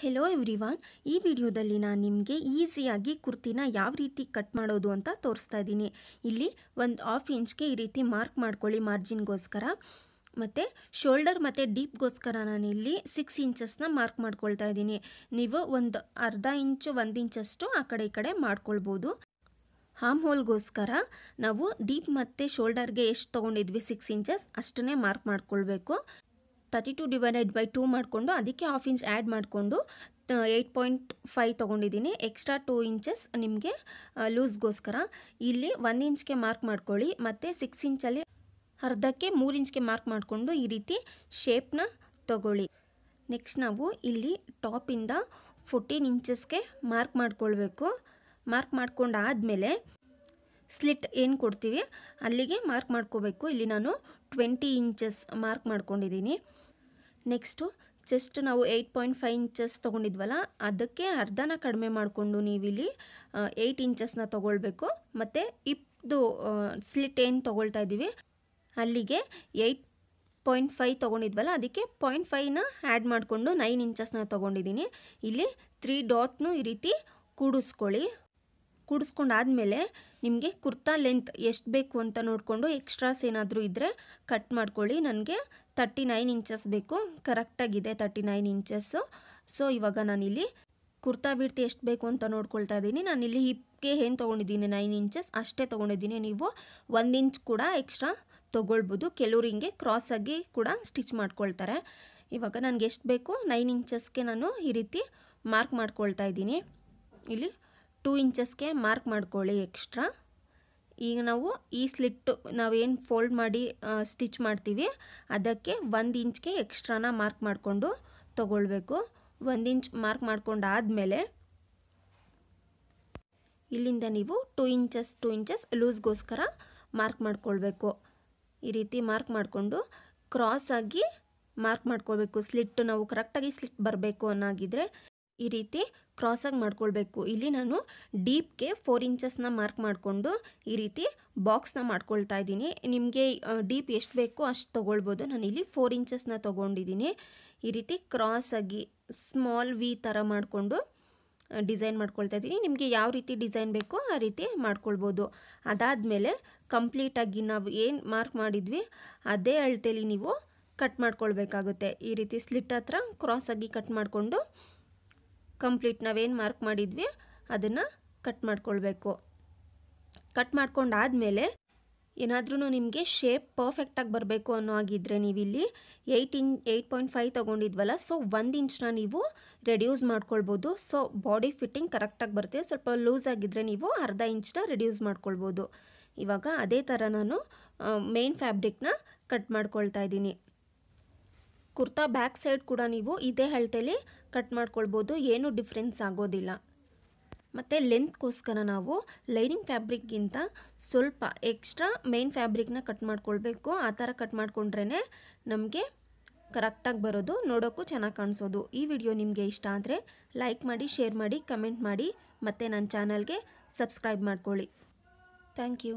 hello everyone ಈ ವಿಡಿಯೋದಲ್ಲಿ ನಾನು ನಿಮಗೆ ಈಸಿಯಾಗಿ ಕುರ್ತಿನ ಯಾವ ರೀತಿ ಕಟ್ ಮಾಡೋದು ಅಂತ ತೋರಿಸ್ತಾ ಇದ್ದೀನಿ ಇಲ್ಲಿ ಒಂದು ಹಾಫ್ ಇಂಚ್ಗೆ ಈ ರೀತಿ ಮಾರ್ಕ್ ಮಾಡ್ಕೊಳ್ಳಿ ಮಾರ್ಜಿನ್ಗೋಸ್ಕರ ಮತ್ತು ಶೋಲ್ಡರ್ ಮತ್ತು ಡೀಪ್ಗೋಸ್ಕರ ಇಲ್ಲಿ ಸಿಕ್ಸ್ ಇಂಚಸ್ನ ಮಾರ್ಕ್ ಮಾಡ್ಕೊಳ್ತಾ ಇದ್ದೀನಿ ನೀವು ಒಂದು ಅರ್ಧ ಇಂಚು ಒಂದು ಇಂಚಷ್ಟು ಆ ಕಡೆ ಈ ಕಡೆ ಮಾಡ್ಕೊಳ್ಬೋದು ಹಾಮ್ ಹೋಲ್ಗೋಸ್ಕರ ನಾವು ಡೀಪ್ ಮತ್ತು ಶೋಲ್ಡರ್ಗೆ ಎಷ್ಟು ತೊಗೊಂಡಿದ್ವಿ ಸಿಕ್ಸ್ ಇಂಚಸ್ ಅಷ್ಟನ್ನೇ ಮಾರ್ಕ್ ಮಾಡ್ಕೊಳ್ಬೇಕು thirty two divided by two ಮಾಡಿಕೊಂಡು ಅದಕ್ಕೆ ಹಾಫ್ ಇಂಚ್ ಆ್ಯಡ್ ಮಾಡಿಕೊಂಡು ಏಯ್ಟ್ ಪಾಯಿಂಟ್ ಫೈವ್ ತೊಗೊಂಡಿದ್ದೀನಿ ಎಕ್ಸ್ಟ್ರಾ ಟೂ ಇಂಚಸ್ ನಿಮಗೆ ಲೂಸ್ಗೋಸ್ಕರ ಇಲ್ಲಿ ಒಂದು ಇಂಚ್ಗೆ ಮಾರ್ಕ್ ಮಾಡ್ಕೊಳ್ಳಿ ಮತ್ತು ಸಿಕ್ಸ್ ಇಂಚಲ್ಲಿ ಅರ್ಧಕ್ಕೆ ಮೂರು ಇಂಚ್ಗೆ ಮಾರ್ಕ್ ಮಾಡಿಕೊಂಡು ಈ ರೀತಿ ಶೇಪ್ನ ತಗೊಳ್ಳಿ ನೆಕ್ಸ್ಟ್ ನಾವು ಇಲ್ಲಿ ಟಾಪಿಂದ ಫೋರ್ಟೀನ್ ಇಂಚಸ್ಗೆ ಮಾರ್ಕ್ ಮಾಡ್ಕೊಳ್ಬೇಕು ಮಾರ್ಕ್ ಮಾಡ್ಕೊಂಡಾದಮೇಲೆ ಸ್ಲಿಟ್ ಏನು ಕೊಡ್ತೀವಿ ಅಲ್ಲಿಗೆ ಮಾರ್ಕ್ ಮಾಡ್ಕೋಬೇಕು ಇಲ್ಲಿ ನಾನು ಟ್ವೆಂಟಿ ಇಂಚಸ್ ಮಾರ್ಕ್ ಮಾಡ್ಕೊಂಡಿದ್ದೀನಿ ನೆಕ್ಸ್ಟು ಚೆಸ್ಟ್ ನಾವು ಏಯ್ಟ್ ಪಾಯಿಂಟ್ ಫೈವ್ ಇಂಚಸ್ ತೊಗೊಂಡಿದ್ವಲ್ಲ ಅದಕ್ಕೆ ಅರ್ಧನ ಕಡಿಮೆ ಮಾಡಿಕೊಂಡು ನೀವಿಲ್ಲಿ ಏಯ್ಟ್ ಇಂಚಸ್ನ ತೊಗೊಳ್ಬೇಕು ಮತ್ತು ಇಪ್ಪದು ಸ್ಲಿಟ್ ಏನು ತೊಗೊಳ್ತಾ ಇದ್ದೀವಿ ಅಲ್ಲಿಗೆ ಏಯ್ಟ್ ಪಾಯಿಂಟ್ ಫೈವ್ ತೊಗೊಂಡಿದ್ವಲ್ಲ ಅದಕ್ಕೆ ಪಾಯಿಂಟ್ ಫೈವ್ನ ಆ್ಯಡ್ ಮಾಡಿಕೊಂಡು ನೈನ್ ಇಂಚಸ್ನ ತೊಗೊಂಡಿದ್ದೀನಿ ಇಲ್ಲಿ ತ್ರೀ ಡಾಟ್ನು ಈ ರೀತಿ ಕೂಡಿಸ್ಕೊಳ್ಳಿ ಕೂಡಿಸ್ಕೊಂಡಾದಮೇಲೆ ನಿಮಗೆ ಕುರ್ತಾ ಲೆಂತ್ ಎಷ್ಟು ಬೇಕು ಅಂತ ನೋಡಿಕೊಂಡು ಎಕ್ಸ್ಟ್ರಾಸ್ ಏನಾದರೂ ಇದ್ದರೆ ಕಟ್ ಮಾಡ್ಕೊಳ್ಳಿ ನನಗೆ ತರ್ಟಿ ನೈನ್ ಇಂಚಸ್ ಬೇಕು ಕರೆಕ್ಟಾಗಿದೆ ತರ್ಟಿ ನೈನ್ ಇಂಚಸ್ಸು ಸೊ ಇವಾಗ ನಾನಿಲ್ಲಿ ಕುರ್ತಾ ಬಿಡ್ತಿ ಎಷ್ಟು ಬೇಕು ಅಂತ ನೋಡ್ಕೊಳ್ತಾ ಇದ್ದೀನಿ ನಾನಿಲ್ಲಿ ಹಿಪ್ಗೆ ಏನು ತೊಗೊಂಡಿದ್ದೀನಿ ನೈನ್ ಇಂಚಸ್ ಅಷ್ಟೇ ತೊಗೊಂಡಿದ್ದೀನಿ ನೀವು ಒಂದು ಇಂಚ್ ಕೂಡ ಎಕ್ಸ್ಟ್ರಾ ತೊಗೊಳ್ಬೋದು ಕೆಲವರು ಹಿಂಗೆ ಕ್ರಾಸಾಗಿ ಕೂಡ ಸ್ಟಿಚ್ ಮಾಡ್ಕೊಳ್ತಾರೆ ಇವಾಗ ನನಗೆ ಎಷ್ಟು ಬೇಕು ನೈನ್ ಇಂಚಸ್ಗೆ ನಾನು ಈ ರೀತಿ ಮಾರ್ಕ್ ಮಾಡ್ಕೊಳ್ತಾ ಇದ್ದೀನಿ ಇಲ್ಲಿ ಟೂ ಇಂಚಸ್ಗೆ ಮಾರ್ಕ್ ಮಾಡ್ಕೊಳ್ಳಿ ಎಕ್ಸ್ಟ್ರಾ ಈಗ ನಾವು ಈ ಸ್ಲಿಟ್ಟು ನಾವೇನು ಫೋಲ್ಡ್ ಮಾಡಿ ಸ್ಟಿಚ್ ಮಾಡ್ತೀವಿ ಅದಕ್ಕೆ ಒಂದು ಇಂಚ್ಗೆ ಎಕ್ಸ್ಟ್ರಾನ ಮಾರ್ಕ್ ಮಾಡಿಕೊಂಡು ತೊಗೊಳ್ಬೇಕು ಒಂದು ಇಂಚ್ ಮಾರ್ಕ್ ಮಾಡ್ಕೊಂಡು ಆದಮೇಲೆ ಇಲ್ಲಿಂದ ನೀವು ಟೂ ಇಂಚಸ್ ಟೂ ಇಂಚಸ್ ಲೂಸ್ಗೋಸ್ಕರ ಮಾರ್ಕ್ ಮಾಡ್ಕೊಳ್ಬೇಕು ಈ ರೀತಿ ಮಾರ್ಕ್ ಮಾಡಿಕೊಂಡು ಕ್ರಾಸ್ ಆಗಿ ಮಾರ್ಕ್ ಮಾಡ್ಕೋಬೇಕು ಸ್ಲಿಟ್ಟು ನಾವು ಕರೆಕ್ಟಾಗಿ ಸ್ಲಿಟ್ ಬರಬೇಕು ಅನ್ನಾಗಿದ್ದರೆ ಈ ರೀತಿ ಕ್ರಾಸಾಗಿ ಮಾಡ್ಕೊಳ್ಬೇಕು ಇಲ್ಲಿ ನಾನು ಡೀಪ್ಗೆ ಫೋರ್ ಇಂಚಸ್ನ ಮಾರ್ಕ್ ಮಾಡಿಕೊಂಡು ಈ ರೀತಿ ಬಾಕ್ಸ್ನ ಮಾಡ್ಕೊಳ್ತಾ ಇದ್ದೀನಿ ನಿಮಗೆ ಡೀಪ್ ಎಷ್ಟು ಬೇಕೋ ಅಷ್ಟು ತೊಗೊಳ್ಬೋದು ಇಲ್ಲಿ ಫೋರ್ ಇಂಚಸ್ನ ತೊಗೊಂಡಿದ್ದೀನಿ ಈ ರೀತಿ ಕ್ರಾಸಾಗಿ ಸ್ಮಾಲ್ ವಿ ಥರ ಮಾಡಿಕೊಂಡು ಡಿಸೈನ್ ಮಾಡ್ಕೊಳ್ತಾ ಇದ್ದೀನಿ ನಿಮಗೆ ಯಾವ ರೀತಿ ಡಿಸೈನ್ ಬೇಕೋ ಆ ರೀತಿ ಮಾಡ್ಕೊಳ್ಬೋದು ಅದಾದಮೇಲೆ ಕಂಪ್ಲೀಟಾಗಿ ನಾವು ಏನು ಮಾರ್ಕ್ ಮಾಡಿದ್ವಿ ಅದೇ ಅಳತೆಯಲ್ಲಿ ನೀವು ಕಟ್ ಮಾಡ್ಕೊಳ್ಬೇಕಾಗುತ್ತೆ ಈ ರೀತಿ ಸ್ಲಿಟ್ ಹತ್ರ ಕ್ರಾಸಾಗಿ ಕಟ್ ಮಾಡಿಕೊಂಡು ಕಂಪ್ಲೀಟ್ ನಾವೇನು ಮಾರ್ಕ್ ಮಾಡಿದ್ವಿ ಅದನ್ನು ಕಟ್ ಮಾಡ್ಕೊಳ್ಬೇಕು ಕಟ್ ಮಾಡ್ಕೊಂಡಾದಮೇಲೆ ಏನಾದ್ರೂ ನಿಮಗೆ ಶೇಪ್ ಪರ್ಫೆಕ್ಟಾಗಿ ಬರಬೇಕು ಅನ್ನೋ ಆಗಿದ್ದರೆ ನೀವಿಲ್ಲಿ eight in eight point five ತೊಗೊಂಡಿದ್ವಲ್ಲ ಸೊ ಒಂದು ಇಂಚನ್ನ ನೀವು ರೆಡ್ಯೂಸ್ ಮಾಡ್ಕೊಳ್ಬೋದು ಸೊ ಬಾಡಿ ಫಿಟ್ಟಿಂಗ್ ಕರೆಕ್ಟಾಗಿ ಬರುತ್ತೆ ಸ್ವಲ್ಪ ಲೂಸ್ ಆಗಿದ್ದರೆ ನೀವು ಅರ್ಧ ಇಂಚನ್ನ ರೆಡ್ಯೂಸ್ ಮಾಡ್ಕೊಳ್ಬೋದು ಇವಾಗ ಅದೇ ಥರ ನಾನು ಮೇನ್ ಫ್ಯಾಬ್ರಿಕ್ನ ಕಟ್ ಮಾಡ್ಕೊಳ್ತಾ ಇದ್ದೀನಿ ಕುರ್ತಾ ಬ್ಯಾಕ್ ಸೈಡ್ ಕೂಡ ನೀವು ಇದೇ ಹಳ್ತೇಲಿ ಕಟ್ ಮಾಡ್ಕೊಳ್ಬೋದು ಏನೂ ಡಿಫ್ರೆನ್ಸ್ ಆಗೋದಿಲ್ಲ ಮತ್ತು ಲೆಂತ್ಗೋಸ್ಕರ ನಾವು ಲೈನಿಂಗ್ ಫ್ಯಾಬ್ರಿಕ್ಗಿಂತ ಸ್ವಲ್ಪ ಎಕ್ಸ್ಟ್ರಾ ಮೇನ್ ಫ್ಯಾಬ್ರಿಕ್ನ ಕಟ್ ಮಾಡ್ಕೊಳ್ಬೇಕು ಆ ಥರ ಕಟ್ ಮಾಡಿಕೊಂಡ್ರೇ ನಮಗೆ ಕರೆಕ್ಟಾಗಿ ಬರೋದು ನೋಡೋಕ್ಕೂ ಚೆನ್ನಾಗಿ ಕಾಣಿಸೋದು ಈ ವಿಡಿಯೋ ನಿಮಗೆ ಇಷ್ಟ ಆದರೆ ಲೈಕ್ ಮಾಡಿ ಶೇರ್ ಮಾಡಿ ಕಮೆಂಟ್ ಮಾಡಿ ಮತ್ತು ನನ್ನ ಚಾನಲ್ಗೆ ಸಬ್ಸ್ಕ್ರೈಬ್ ಮಾಡ್ಕೊಳ್ಳಿ ಥ್ಯಾಂಕ್ ಯು